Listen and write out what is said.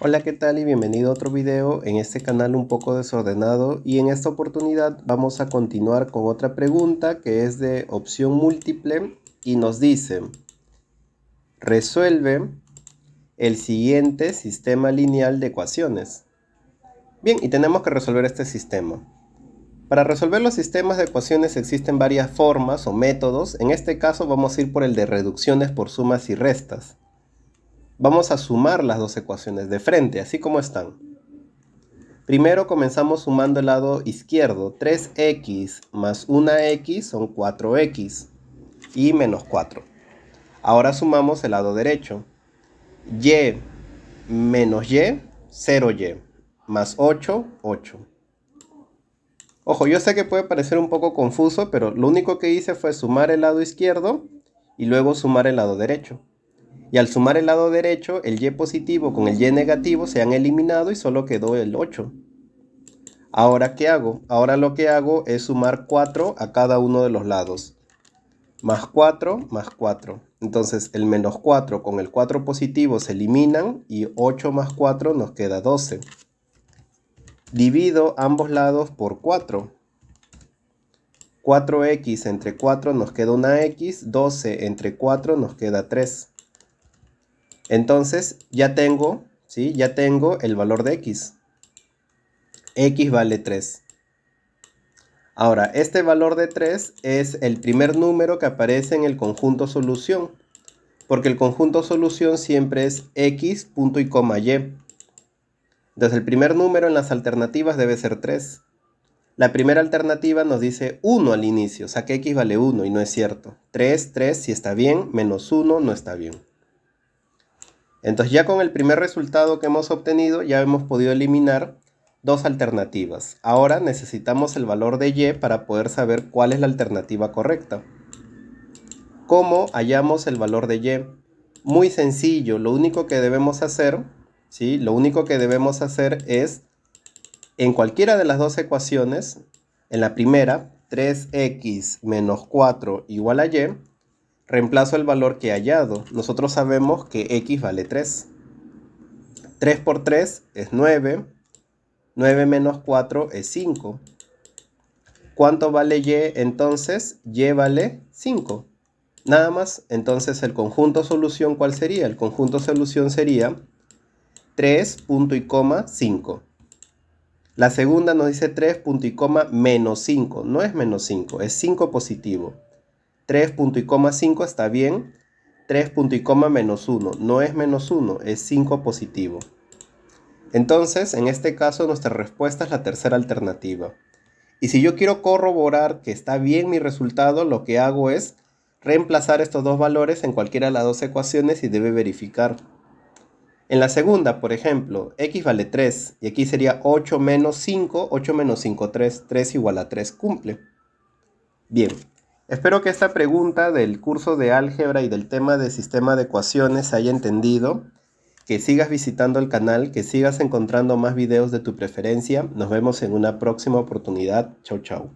Hola qué tal y bienvenido a otro video en este canal un poco desordenado y en esta oportunidad vamos a continuar con otra pregunta que es de opción múltiple y nos dice resuelve el siguiente sistema lineal de ecuaciones bien y tenemos que resolver este sistema para resolver los sistemas de ecuaciones existen varias formas o métodos en este caso vamos a ir por el de reducciones por sumas y restas Vamos a sumar las dos ecuaciones de frente, así como están. Primero comenzamos sumando el lado izquierdo. 3x más 1x son 4x y menos 4. Ahora sumamos el lado derecho. y menos y, 0y más 8, 8. Ojo, yo sé que puede parecer un poco confuso, pero lo único que hice fue sumar el lado izquierdo y luego sumar el lado derecho. Y al sumar el lado derecho, el y positivo con el y negativo se han eliminado y solo quedó el 8. Ahora, ¿qué hago? Ahora lo que hago es sumar 4 a cada uno de los lados. Más 4, más 4. Entonces, el menos 4 con el 4 positivo se eliminan y 8 más 4 nos queda 12. Divido ambos lados por 4. 4x entre 4 nos queda una x, 12 entre 4 nos queda 3. Entonces ya tengo, ¿sí? Ya tengo el valor de x. x vale 3. Ahora, este valor de 3 es el primer número que aparece en el conjunto solución. Porque el conjunto solución siempre es x, punto y coma y. Entonces el primer número en las alternativas debe ser 3. La primera alternativa nos dice 1 al inicio, o sea que x vale 1 y no es cierto. 3, 3 si está bien, menos 1 no está bien. Entonces ya con el primer resultado que hemos obtenido ya hemos podido eliminar dos alternativas. Ahora necesitamos el valor de y para poder saber cuál es la alternativa correcta. ¿Cómo hallamos el valor de y? Muy sencillo, lo único que debemos hacer, ¿sí? Lo único que debemos hacer es en cualquiera de las dos ecuaciones, en la primera, 3x menos 4 igual a y, Reemplazo el valor que he hallado. Nosotros sabemos que x vale 3. 3 por 3 es 9. 9 menos 4 es 5. ¿Cuánto vale y entonces? Y vale 5. Nada más. Entonces el conjunto solución, ¿cuál sería? El conjunto solución sería 3, punto y coma, 5. La segunda nos dice 3, punto y coma, menos 5. No es menos 5, es 5 positivo. 3.5 punto y 5 está bien. 3 y coma menos 1. No es menos 1, es 5 positivo. Entonces, en este caso, nuestra respuesta es la tercera alternativa. Y si yo quiero corroborar que está bien mi resultado, lo que hago es reemplazar estos dos valores en cualquiera de las dos ecuaciones y debe verificar. En la segunda, por ejemplo, x vale 3 y aquí sería 8 menos 5, 8 menos 5, 3, 3 igual a 3, cumple. Bien, Espero que esta pregunta del curso de álgebra y del tema de sistema de ecuaciones se haya entendido, que sigas visitando el canal, que sigas encontrando más videos de tu preferencia. Nos vemos en una próxima oportunidad. Chau, chau.